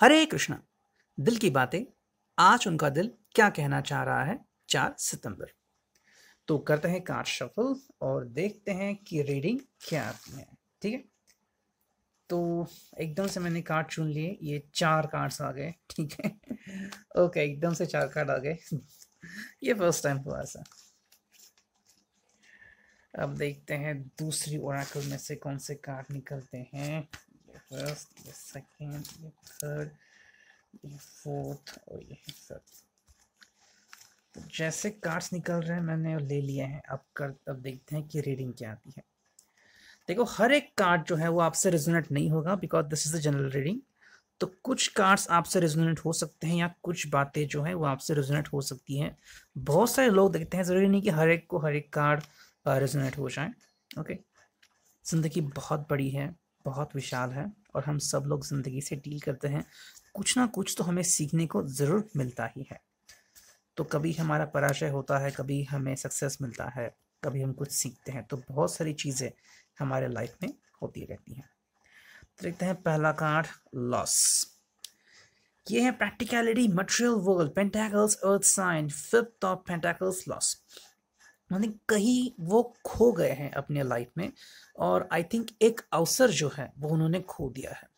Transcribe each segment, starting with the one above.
हरे कृष्णा दिल की बातें आज उनका दिल क्या कहना चाह रहा है चार सितंबर तो करते हैं कार्ड शफल और देखते हैं कि रीडिंग क्या आती है ठीक है तो एकदम से मैंने कार्ड चुन लिए ये चार कार्ड्स आ गए ठीक है ओके एकदम से चार कार्ड आ गए ये फर्स्ट टाइम हुआ ऐसा अब देखते हैं दूसरी ओराकल में से कौन से कार्ड निकलते हैं first, the second, the third, the fourth और ये फिफ्थ तो जैसे कार्ड्स निकल रहे हैं मैंने ले लिए हैं अब कर अब देखते हैं कि रीडिंग क्या आती है देखो हर एक कार्ड जो है वो आपसे रेजोनेट नहीं होगा because this is the general reading तो कुछ कार्ड्स आपसे रेजोनेट हो सकते हैं या कुछ बातें जो है वो आपसे रेजोनेट हो सकती हैं बहुत सारे लोग देखते हैं ज़रूरी नहीं कि हर एक को हर एक कार्ड रेजोनेट हो जाए ओके जिंदगी बहुत बड़ी है बहुत विशाल है और हम सब लोग ज़िंदगी से डील करते हैं कुछ ना कुछ तो हमें सीखने को ज़रूर मिलता ही है तो कभी हमारा पराजय होता है कभी हमें सक्सेस मिलता है कभी हम कुछ सीखते हैं तो बहुत सारी चीज़ें हमारे लाइफ में होती रहती हैं तो देखते हैं पहला कार्ड लॉस ये है practicality material world pentacles earth sign fifth of pentacles loss उन्होंने कहीं वो खो गए हैं अपने लाइफ में और आई थिंक एक अवसर जो है वो उन्होंने खो दिया है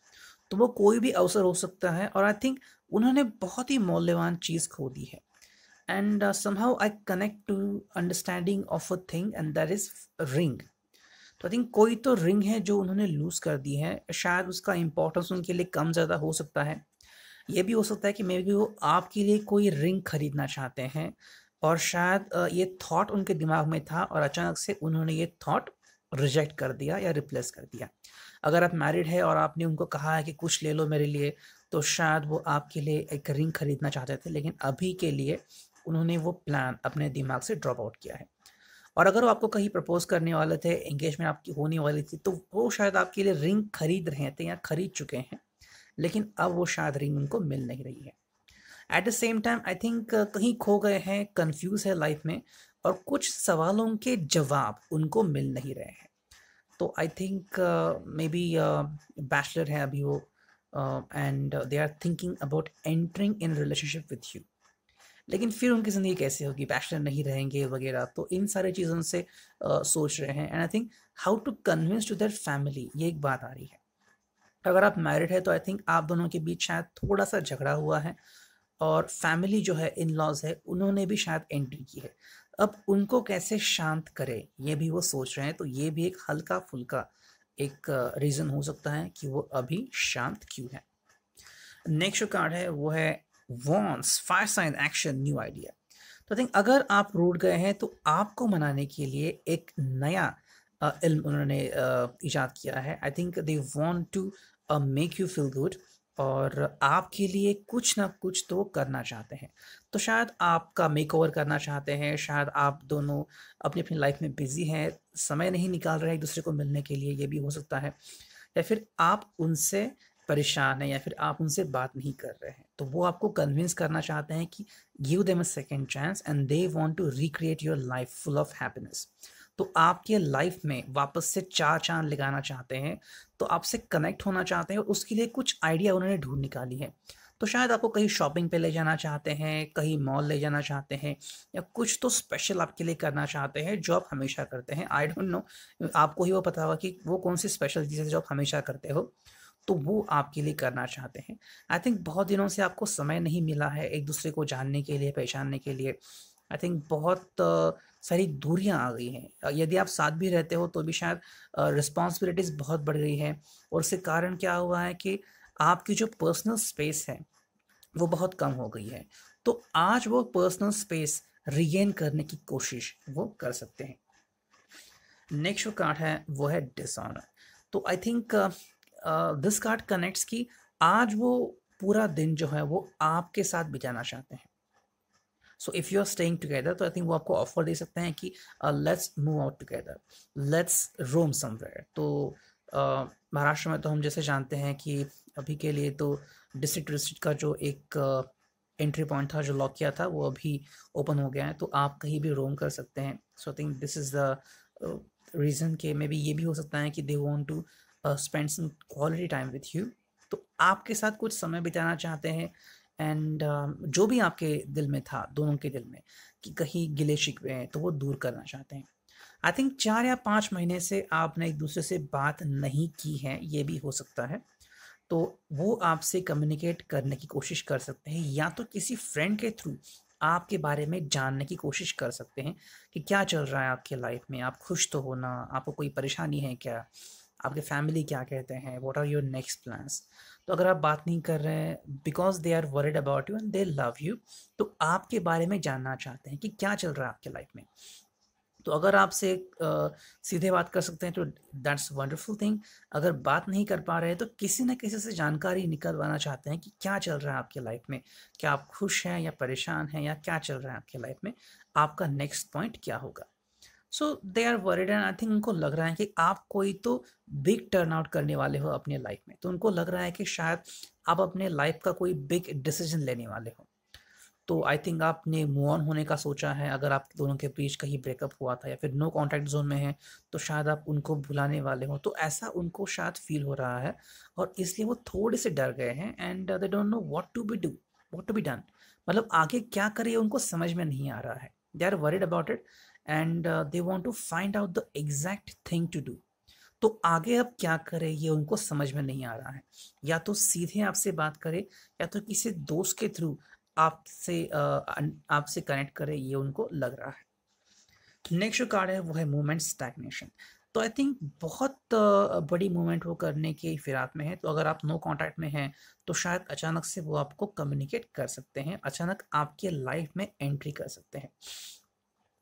तो वो कोई भी अवसर हो सकता है और आई थिंक उन्होंने बहुत ही मौल्यवान चीज़ खो दी है and somehow I connect to understanding of a thing and that is ring तो आई थिंक कोई तो रिंग है जो उन्होंने लूज़ कर दी है शायद उसका इम्पोर्टेंस उनके लिए कम ज़्यादा हो सकता है ये भी हो सकता है कि मे बी वो आपके लिए कोई रिंग खरीदना चाहते हैं और शायद ये थॉट उनके दिमाग में था और अचानक से उन्होंने ये थॉट रिजेक्ट कर दिया या रिप्लेस कर दिया अगर आप मैरिड है और आपने उनको कहा है कि कुछ ले लो मेरे लिए तो शायद वो आपके लिए एक रिंग खरीदना चाहते थे लेकिन अभी के लिए उन्होंने वो प्लान अपने दिमाग से ड्रॉप आउट किया है और अगर वो आपको कहीं प्रपोज करने वाले थे एंगेजमेंट आपकी होने वाली थी तो वो शायद आपके लिए रिंग खरीद रहे थे या खरीद चुके हैं लेकिन अब वो शायद रिंग उनको मिल नहीं रही है at the same time I think कहीं खो गए हैं कंफ्यूज है लाइफ में और कुछ सवालों के जवाब उनको मिल नहीं रहे हैं तो I think maybe bachelor है अभी वो and they are thinking about entering in relationship with you लेकिन फिर उनकी ज़िंदगी कैसे होगी बैचलर नहीं रहेंगे वगैरह तो इन सारे चीज़ों से uh, सोच रहे हैं and I think how to convince to their family ये एक बात आ रही है अगर आप मैरिड है तो आई थिंक आप दोनों के बीच शायद थोड़ा सा झगड़ा हुआ है और फैमिली जो है इन लॉज है उन्होंने भी शायद एंट्री की है अब उनको कैसे शांत करें ये भी वो सोच रहे हैं तो ये भी एक हल्का फुल्का एक रीज़न uh, हो सकता है कि वो अभी शांत क्यों है नेक्स्ट जो कार्ड है वो है wands fire sign action new idea तो आई थिंक अगर आप रूट गए हैं तो आपको मनाने के लिए एक नया uh, इल्म उन्होंने uh, ईजाद किया है I think they want to make you feel good और आपके लिए कुछ ना कुछ तो करना चाहते हैं तो शायद आपका मेक ओवर करना चाहते हैं शायद आप दोनों अपनी अपनी लाइफ में बिज़ी हैं समय नहीं निकाल रहे एक दूसरे को मिलने के लिए ये भी हो सकता है या फिर आप उनसे परेशान हैं या फिर आप उनसे बात नहीं कर रहे हैं तो वो आपको कन्विंस करना चाहते हैं कि give them a second chance and they want to recreate your life full of happiness तो आपके लाइफ में वापस से चार चांद लगाना चाहते हैं तो आपसे कनेक्ट होना चाहते हैं उसके लिए कुछ आइडिया उन्होंने ढूंढ निकाली है तो शायद आपको कहीं शॉपिंग पे ले जाना चाहते हैं कहीं मॉल ले जाना चाहते हैं या कुछ तो स्पेशल आपके लिए करना चाहते हैं जो आप हमेशा करते हैं आई डोंट नो आपको ही वो पता होगा कि वो कौन सी स्पेशल चीजें जो आप हमेशा करते हो तो वो आपके लिए करना चाहते हैं आई थिंक बहुत दिनों से आपको समय नहीं मिला है एक दूसरे को जानने के लिए पहचानने के लिए आई थिंक बहुत सारी दूरियां आ गई हैं यदि आप साथ भी रहते हो तो भी शायद रिस्पॉन्सिबिलिटीज़ बहुत बढ़ गई है और उसके कारण क्या हुआ है कि आपकी जो पर्सनल स्पेस है वो बहुत कम हो गई है तो आज वो पर्सनल स्पेस रिगेन करने की कोशिश वो कर सकते हैं नेक्स्ट जो कार्ड है वो है डिसऑनर तो I think this card connects कि आज वो पूरा दिन जो है वो आपके साथ बिताना चाहते हैं so if you are staying together तो आई थिंक वो आपको ऑफर दे सकते हैं कि let's move out together let's roam somewhere तो uh, महाराष्ट्र में तो हम जैसे जानते हैं कि अभी के लिए तो डिस्ट्रिक्ट डिस्ट्रिक्ट का जो एक एंट्री uh, पॉइंट था जो लॉक किया था वो अभी ओपन हो गया है तो आप कहीं भी रोम कर सकते हैं so I think this is the reason के मे बी ये भी हो सकता है कि they want to spend some quality time with you तो आपके साथ कुछ समय बिताना चाहते हैं एंड uh, um, जो भी आपके दिल में था दोनों के दिल में कि कहीं गिले शिकवे हैं तो वो दूर करना चाहते हैं आई थिंक चार या पाँच महीने से आपने एक दूसरे से बात नहीं की है ये भी हो सकता है तो वो आपसे कम्युनिकेट करने की कोशिश कर सकते हैं या तो किसी फ्रेंड के थ्रू आपके बारे में जानने की कोशिश कर सकते हैं कि क्या चल रहा है आपके लाइफ में आप खुश तो हो ना आपको कोई परेशानी है क्या आपके फैमिली क्या कहते हैं what are your next plans तो अगर आप बात नहीं कर रहे हैं because they are worried about you and they love you तो आपके बारे में जानना चाहते हैं कि क्या चल रहा है आपके लाइफ में तो अगर आपसे सीधे बात कर सकते हैं तो दैट्स वंडरफुल थिंग अगर बात नहीं कर पा रहे हैं तो किसी न किसी से जानकारी निकलवाना चाहते हैं कि क्या चल रहा है आपके लाइफ में क्या आप खुश हैं या परेशान हैं या क्या चल रहा है आपके लाइफ में आपका नेक्स्ट पॉइंट क्या होगा so they are worried and I think उनको लग रहा है कि आप कोई तो बिग टर्न आउट करने वाले हो अपने लाइफ में तो उनको लग रहा है कि शायद आप अपने लाइफ का कोई बिग डिसीजन लेने वाले हो तो आई थिंक आपने मूव ऑन होने का सोचा है अगर आप दोनों के बीच कहीं ब्रेकअप हुआ था या फिर नो कॉन्टैक्ट जोन में है तो शायद आप उनको भुलाने वाले हो तो ऐसा उनको शायद फील हो रहा है और इसलिए वो थोड़े से डर गए हैं and they don't know what to be do what to be done मतलब आगे क्या करें उनको समझ में नहीं आ रहा है they are worried about it and they want to find out the exact thing to do तो आगे अब क्या करें ये उनको समझ में नहीं आ रहा है या तो सीधे आपसे बात करे या तो किसी दोस्त के थ्रू आपसे आपसे कनेक्ट करे ये उनको लग रहा है नेक्स्ट जो कार्ड है वो है मूवमेंट स्टैग्नेशन तो आई थिंक बहुत बड़ी मूवमेंट वो करने के फिराक में है तो अगर आप नो कांटेक्ट में हैं तो शायद अचानक से वो आपको कम्युनिकेट कर सकते हैं अचानक आपके लाइफ में एंट्री कर सकते हैं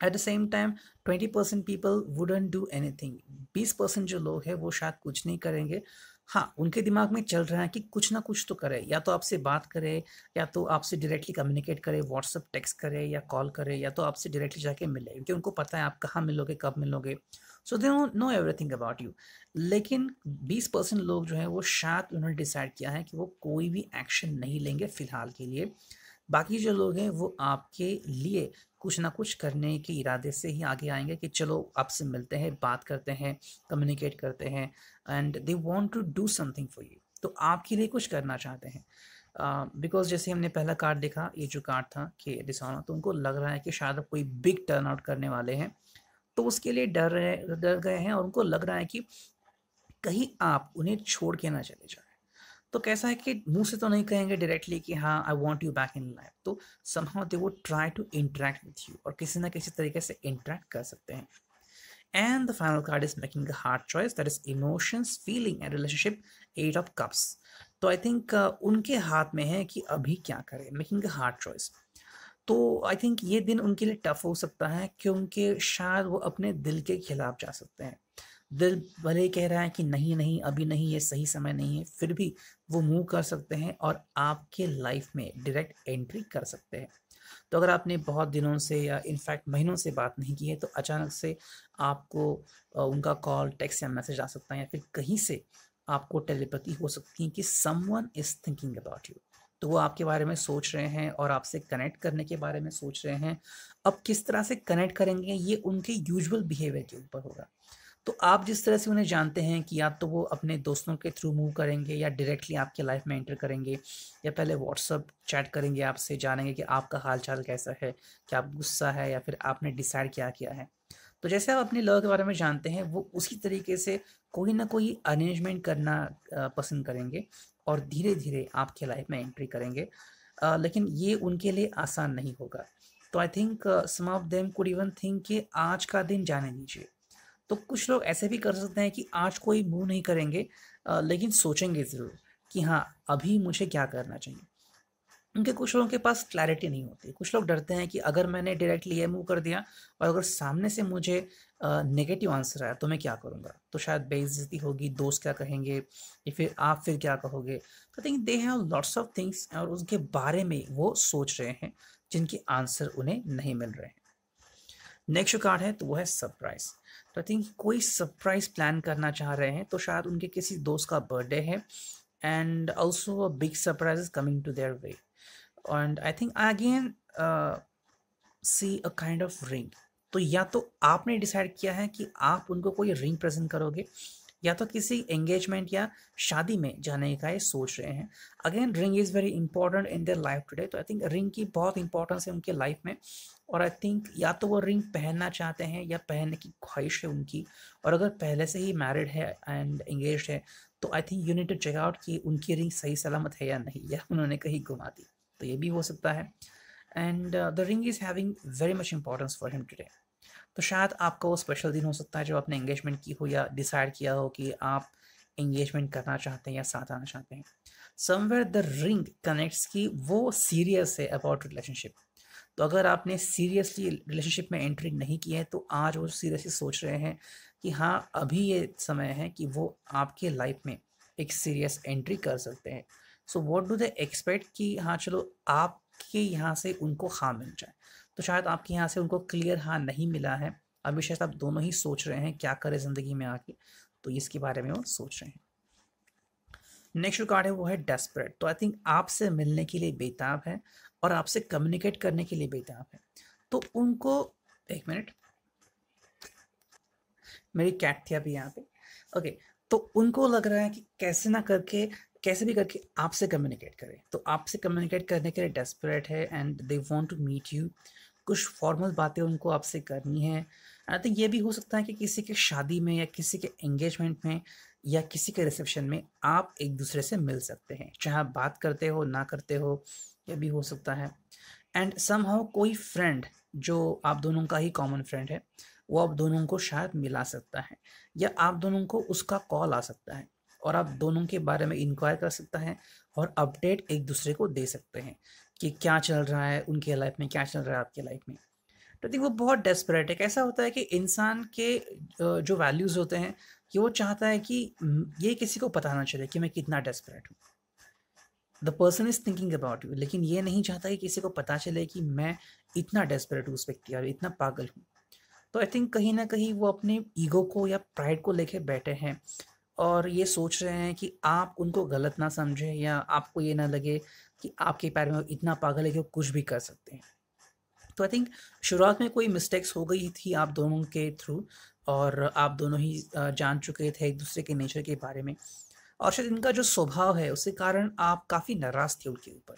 at the same time twenty percent people wouldn't do anything बीस परसेंट जो लोग हैं वो शायद कुछ नहीं करेंगे हाँ उनके दिमाग में चल रहा है कि कुछ ना कुछ तो करे या तो आपसे बात करे या तो आपसे डायरेक्टली कम्युनिकेट करे व्हाट्सअप टेक्स्ट करे या कॉल करे या तो आपसे डायरेक्टली जाके मिले क्योंकि उनको पता है आप कहाँ मिलोगे कब मिलोगे so they know everything about you लेकिन बीस परसेंट लोग जो है वो शायद उन्होंने डिसाइड किया है कि वो कोई भी एक्शन नहीं लेंगे फिलहाल के लिए बाकी जो लोग हैं वो आपके लिए कुछ ना कुछ करने के इरादे से ही आगे आएंगे कि चलो आपसे मिलते हैं बात करते हैं कम्युनिकेट करते हैं and they want to do something for you तो आपके लिए कुछ करना चाहते हैं बिकॉज uh, जैसे हमने पहला कार्ड देखा ये जो कार्ड था कि डिसऑनर तो उनको लग रहा है कि शायद कोई बिग टर्न आउट करने वाले हैं तो उसके लिए डर रहे डर गए हैं और उनको लग रहा है कि कहीं आप उन्हें छोड़ के ना चले जाए तो कैसा है कि मुंह से तो नहीं कहेंगे डायरेक्टली कि हाँ I want you back in life तो समहाउ दे वो try to interact with you और किसी ना किसी तरीके से इंटरेक्ट कर सकते हैं and the final card is making a hard choice that is emotions feeling and relationship eight of तो आई थिंक uh, उनके हाथ में है कि अभी क्या करें मेकिंग अ हार्ड चॉइस तो आई थिंक ये दिन उनके लिए टफ हो सकता है क्योंकि शायद वो अपने दिल के खिलाफ जा सकते हैं दिल भले कह रहा है कि नहीं नहीं अभी नहीं ये सही समय नहीं है फिर भी वो मूव कर सकते हैं और आपके लाइफ में डायरेक्ट एंट्री कर सकते हैं तो अगर आपने बहुत दिनों से या इनफैक्ट महीनों से बात नहीं की है तो अचानक से आपको उनका कॉल टेक्स्ट या मैसेज आ सकता है या फिर कहीं से आपको टेलीपैथी हो सकती है कि someone is thinking about you तो वो आपके बारे में सोच रहे हैं और आपसे कनेक्ट करने के बारे में सोच रहे हैं अब किस तरह से कनेक्ट करेंगे ये उनके यूजुअल बिहेवियर के ऊपर होगा तो आप जिस तरह से उन्हें जानते हैं कि या तो वो अपने दोस्तों के थ्रू मूव करेंगे या डायरेक्टली आपके लाइफ में एंटर करेंगे या पहले व्हाट्सअप चैट करेंगे आपसे जानेंगे कि आपका हाल चाल कैसा है क्या आप गुस्सा है या फिर आपने डिसाइड क्या किया है तो जैसे आप अपने लव के बारे में जानते हैं वो उसी तरीके से कोई ना कोई अरेंजमेंट करना पसंद करेंगे और धीरे धीरे आपके लाइफ में एंट्री करेंगे आ, लेकिन ये उनके लिए आसान नहीं होगा तो I think some of them could even think कि आज का दिन जाने दीजिए तो कुछ लोग ऐसे भी कर सकते हैं कि आज कोई मूव नहीं करेंगे लेकिन सोचेंगे ज़रूर कि हाँ अभी मुझे क्या करना चाहिए उनके कुछ लोगों के पास क्लैरिटी नहीं होती कुछ लोग डरते हैं कि अगर मैंने डायरेक्टली ये मूव कर दिया और अगर सामने से मुझे नेगेटिव आंसर आया तो मैं क्या करूँगा तो शायद बेइज्जती होगी दोस्त क्या कहेंगे या फिर आप फिर क्या कहोगे तो think they have lots of things और उसके बारे में वो सोच रहे हैं जिनके आंसर उन्हें नहीं मिल रहे हैं नेक्स्ट जो कार्ड है तो वो है सरप्राइज तो आई थिंक कोई सरप्राइज प्लान करना चाह रहे हैं तो शायद उनके किसी दोस्त का बर्थडे है and also big surprise is coming to their way and I think I again see a kind of ring तो या तो आपने डिसाइड किया है कि आप उनको कोई रिंग प्रेजेंट करोगे या तो किसी एंगेजमेंट या शादी में जाने का ये सोच रहे हैं again ring is very important in their life today तो आई थिंक रिंग की बहुत इंपॉर्टेंस है उनके लाइफ में और आई थिंक या तो वो रिंग पहनना चाहते हैं या पहनने की ख्वाहिश है उनकी और अगर पहले से ही मैरिड है एंड एंगेज है तो I think you need to check out कि उनकी रिंग सही सलामत है या नहीं या उन्होंने कहीं घुमा दी तो ये भी हो सकता है and the ring is having very much importance for him today तो शायद आपका वो स्पेशल दिन हो सकता है जब आपने एंगेजमेंट की हो या डिसाइड किया हो कि आप एंगेजमेंट करना चाहते हैं या साथ आना चाहते हैं समवेयर द रिंग कनेक्ट्स की वो सीरियस है अबाउट रिलेशनशिप तो अगर आपने सीरियसली रिलेशनशिप में एंट्री नहीं की है तो आज वो सीरियसली सोच रहे हैं कि हाँ अभी ये समय है कि वो आपके लाइफ में एक सीरियस एंट्री कर सकते हैं so what do they expect कि हाँ चलो आपके यहाँ से उनको हाँ मिल जाए तो शायद आपके यहाँ से उनको क्लियर हाँ नहीं मिला है अभी शायद आप दोनों ही सोच रहे हैं क्या करें ज़िंदगी में आके तो इसके बारे में वो सोच रहे हैं नेक्स्ट जो कार्ड है वो है डेस्परेट तो आई थिंक आपसे मिलने के लिए बेताब है और आपसे कम्युनिकेट करने के लिए बेताब है तो उनको एक मिनट मेरी कैट थी अभी यहाँ पे ओके तो उनको लग रहा है कि कैसे ना करके कैसे भी करके आपसे कम्युनिकेट करें तो आपसे कम्युनिकेट करने के लिए डेस्परेट है and they want to meet you कुछ फॉर्मल बातें उनको आपसे करनी है तो ये भी हो सकता है कि किसी के शादी में या किसी के एंगेजमेंट में या किसी के रिसेप्शन में आप एक दूसरे से मिल सकते हैं चाहे आप बात करते हो ना करते हो यह भी हो सकता है एंड सम हाउ कोई फ्रेंड जो आप दोनों का ही कॉमन फ्रेंड है वो आप दोनों को शायद मिला सकता है या आप दोनों को उसका कॉल आ सकता है और आप दोनों के बारे में इंक्वायर कर सकता है और अपडेट एक दूसरे को दे सकते हैं कि क्या चल रहा है उनके लाइफ में क्या चल रहा है आपके लाइफ में तो देखिए वो बहुत डेस्परेट है कैसा होता है कि इंसान के जो वैल्यूज़ होते हैं कि वो चाहता है कि ये किसी को पता ना चले कि मैं कितना डेस्परेट हूँ the person is thinking about you लेकिन ये नहीं चाहता कि किसी को पता चले कि मैं इतना डेस्परेट हूँ उस व्यक्ति और इतना पागल हूँ तो आई थिंक कहीं ना कहीं वो अपने ईगो को या प्राइड को लेके बैठे हैं और ये सोच रहे हैं कि आप उनको गलत ना समझें या आपको ये ना लगे कि आपके पैर में इतना पागल है कि वो कुछ भी कर सकते हैं तो आई थिंक शुरुआत में कोई मिस्टेक्स हो गई थी आप दोनों के थ्रू और आप दोनों ही जान चुके थे एक दूसरे के नेचर के बारे में और शायद इनका जो स्वभाव है उसके कारण आप काफ़ी नाराज़ थे उनके ऊपर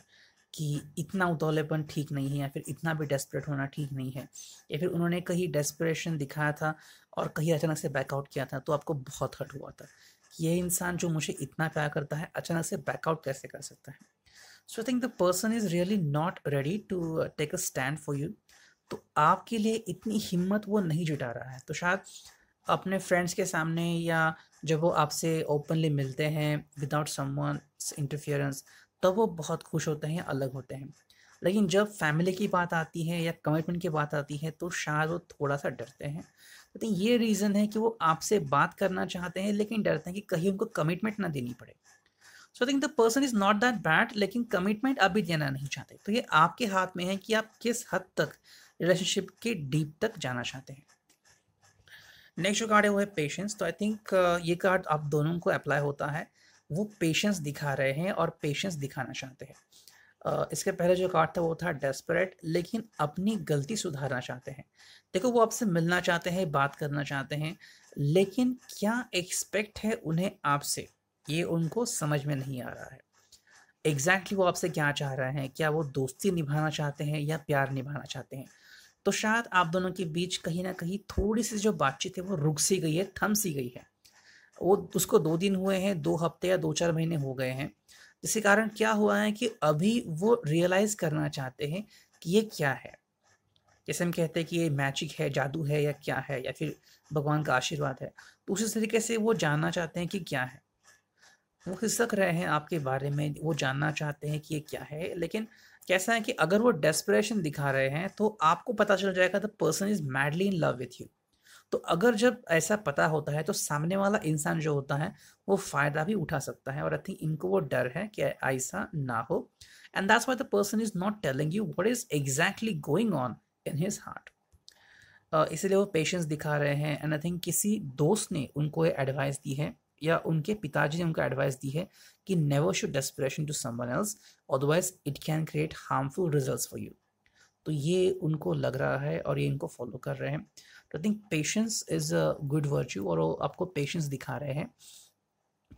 कि इतना उतौलेपन ठीक नहीं है या फिर इतना भी डेस्परेट होना ठीक नहीं है या फिर उन्होंने कहीं डेस्परेशन दिखाया था और कहीं अचानक से बैकआउट किया था तो आपको बहुत हट हुआ था ये इंसान जो मुझे इतना प्यार करता है अचानक से बैकआउट कैसे कर सकता है so I think the person is really not ready to take a stand for you तो आपके लिए इतनी हिम्मत वो नहीं जुटा रहा है तो शायद अपने फ्रेंड्स के सामने या जब वो आपसे ओपनली मिलते हैं विदाउट समवन इंटरफियरेंस तब वो बहुत खुश होते हैं अलग होते हैं लेकिन जब फैमिली की बात आती है या कमिटमेंट की बात आती है तो शायद वो थोड़ा सा डरते हैं तो ये रीज़न है कि वो आपसे बात करना चाहते हैं लेकिन डरते हैं कि कहीं उनको कमिटमेंट ना देनी पड़े so think the person is not that bad लेकिन कमिटमेंट अभी देना नहीं चाहते तो ये आपके हाथ में है कि आप किस हद तक रिलेशनशिप के डीप तक जाना चाहते हैं नेक्स्ट जो कार्ड है वो है पेशेंस तो आई थिंक uh, ये कार्ड आप दोनों को अप्लाई होता है वो पेशेंस दिखा रहे हैं और पेशेंस दिखाना चाहते हैं uh, इसके पहले जो कार्ड था वो था डेस्परेट लेकिन अपनी गलती सुधारना चाहते हैं देखो वो आपसे मिलना चाहते हैं बात करना चाहते हैं लेकिन क्या एक्सपेक्ट है उन्हें आपसे ये उनको समझ में नहीं आ रहा है एग्जैक्टली exactly वो आपसे क्या चाह रहे हैं क्या वो दोस्ती निभाना चाहते हैं या प्यार निभाना चाहते हैं तो शायद आप दोनों के बीच कहीं ना कहीं थोड़ी सी जो बातचीत है वो रुक सी गई है थम सी गई है वो उसको दो दिन हुए हैं दो हफ्ते या दो चार महीने हो गए हैं जिसके कारण क्या हुआ है कि अभी वो रियलाइज़ करना चाहते हैं कि ये क्या है जैसे हम कहते हैं कि ये मैजिक है जादू है या क्या है या फिर भगवान का आशीर्वाद है तो उसी तरीके से वो जानना चाहते हैं कि क्या है वो खिसक रहे हैं आपके बारे में वो जानना चाहते हैं कि ये क्या है लेकिन कैसा है कि अगर वो डेस्परेशन दिखा रहे हैं तो आपको पता चल जाएगा the person is madly in love with you तो अगर जब ऐसा पता होता है तो सामने वाला इंसान जो होता है वो फ़ायदा भी उठा सकता है और आई थिंक इनको वो डर है कि ऐसा ना हो and that's why the person is not telling you what is exactly going on in his heart इसलिए वो पेशेंस दिखा रहे हैं एंड आई थिंक किसी दोस्त ने उनको ये एडवाइस दी है या उनके पिताजी ने उनको एडवाइस दी है कि never show desperation to someone else otherwise it can create harmful results for you तो ये उनको लग रहा है और ये इनको फॉलो कर रहे हैं तो I think patience is a good virtue और वो आपको पेशेंस दिखा रहे हैं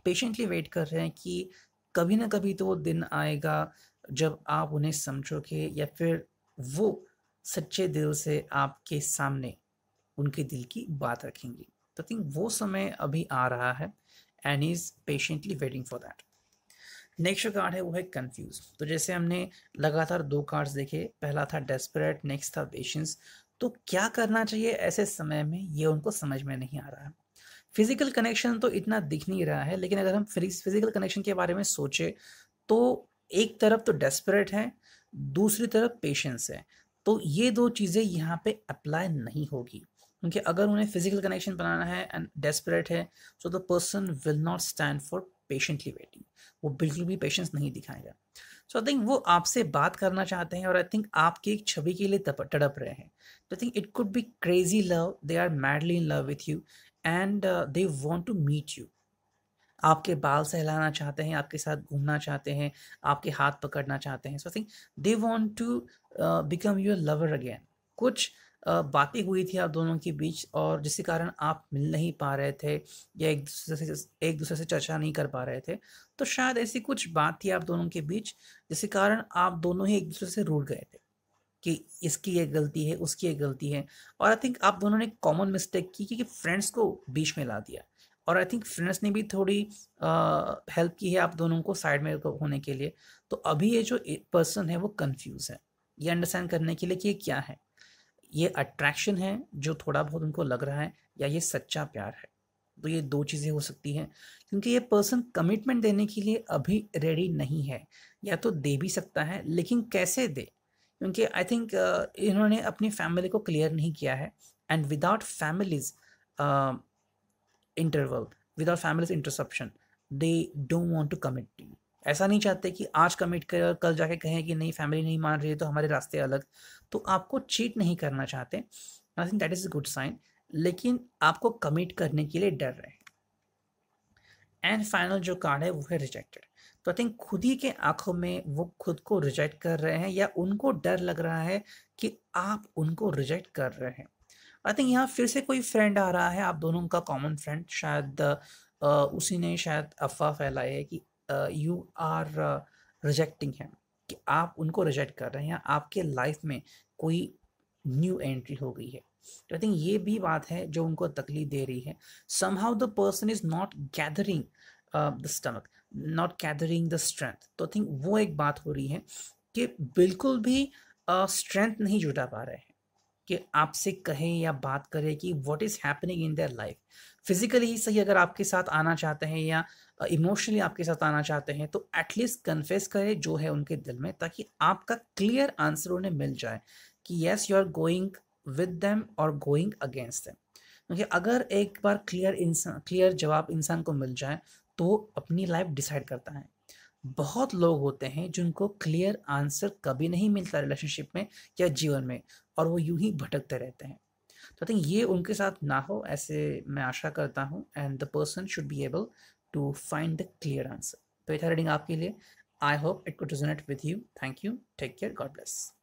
पेशेंटली वेट कर रहे हैं कि कभी ना कभी तो वो दिन आएगा जब आप उन्हें समझोगे या फिर वो सच्चे दिल से आपके सामने उनके दिल की बात रखेंगे तो आई थिंक वो समय अभी आ रहा है and is patiently waiting for that next card है वो है कंफ्यूज तो जैसे हमने लगातार दो कार्ड्स देखे पहला था डेस्परेट नेक्स्ट था पेशेंस तो क्या करना चाहिए ऐसे समय में ये उनको समझ में नहीं आ रहा है फिजिकल कनेक्शन तो इतना दिख नहीं रहा है लेकिन अगर हम फिजिकल कनेक्शन के बारे में सोचें तो एक तरफ तो डेस्परेट है दूसरी तरफ पेशेंस है तो ये दो चीज़ें यहाँ पे अप्लाई नहीं होगी क्योंकि अगर उन्हें फिजिकल कनेक्शन बनाना है एंड डेस्परेट है so the person will not stand for patiently waiting वो बिल्कुल भी पेशेंस नहीं दिखाएगा सो आई थिंक वो आपसे बात करना चाहते हैं और आई थिंक आपकी एक छवि के लिए तप, तड़प रहे हैं तो I think it could be crazy love they are madly in love with you and they want to meet you आपके बाल सहलाना चाहते हैं आपके साथ घूमना चाहते हैं आपके हाथ पकड़ना चाहते हैं so I think they want to become your lover again कुछ बातें हुई थी आप दोनों के बीच और जिसके कारण आप मिल नहीं पा रहे थे या एक दूसरे से एक दूसरे से चर्चा नहीं कर पा रहे थे तो शायद ऐसी कुछ बात थी आप दोनों के बीच जिसके कारण आप दोनों ही एक दूसरे से रूट गए थे कि इसकी ये गलती है उसकी ये गलती है और आई थिंक आप दोनों ने कॉमन मिस्टेक की क्योंकि फ्रेंड्स को बीच में ला दिया और आई थिंक फ्रेंड्स ने भी थोड़ी हेल्प की है आप दोनों को साइड में होने के लिए तो अभी ये जो पर्सन है वो कंफ्यूज है ये अंडरस्टैंड करने के लिए कि ये क्या है ये अट्रैक्शन है जो थोड़ा बहुत उनको लग रहा है या ये सच्चा प्यार है तो ये दो चीज़ें हो सकती हैं क्योंकि ये पर्सन कमिटमेंट देने के लिए अभी रेडी नहीं है या तो दे भी सकता है लेकिन कैसे दे क्योंकि आई थिंक uh, इन्होंने अपनी फैमिली को क्लियर नहीं किया है and without families interval without families interception they don't want to commit to ऐसा नहीं चाहते कि आज कमिट कर कल जाके कहें कि नहीं फैमिली नहीं मान रही है तो हमारे रास्ते अलग तो आपको चीट नहीं करना चाहते I think that is a good sign लेकिन आपको कमिट करने के लिए डर रहे एंड फाइनल जो कार्ड है वो है रिजेक्टेड तो आई थिंक खुद ही के आंखों में वो खुद को रिजेक्ट कर रहे हैं या उनको डर लग रहा है कि आप उनको रिजेक्ट कर रहे हैं आई थिंक यहाँ फिर से कोई फ्रेंड आ रहा है आप दोनों का कॉमन फ्रेंड शायद आ, उसी ने शायद अफवाह फैलाई है कि यू आर रिजेक्टिंग हिम कि आप उनको रिजेक्ट कर रहे हैं आपके लाइफ में कोई न्यू एंट्री हो गई है तो आई थिंक ये भी बात है जो उनको तकलीफ दे रही है somehow the person is not gathering the stomach not gathering the strength तो आई थिंक वो एक बात हो रही है कि बिल्कुल भी स्ट्रेंथ uh, नहीं जुटा पा रहे हैं कि आपसे कहे या बात करे कि what is happening in their life physically सही अगर आपके साथ आना चाहते हैं या इमोशनली आपके साथ आना चाहते हैं तो एटलीस्ट कन्फेस करें जो है उनके दिल में ताकि आपका क्लियर आंसर उन्हें मिल जाए कि yes you are going with them और गोइंग अगेंस्ट दैम क्योंकि अगर एक बार क्लियर इंसान क्लियर जवाब इंसान को मिल जाए तो अपनी लाइफ डिसाइड करता है बहुत लोग होते हैं जिनको क्लियर आंसर कभी नहीं मिलता रिलेशनशिप में या जीवन में और वो यूं ही भटकते रहते हैं तो आई थिंक ये उनके साथ ना हो ऐसे मैं आशा करता हूँ and the person should be able to find the clear answer तो ये था रीडिंग आपके लिए I hope it could resonate with you thank you take care God bless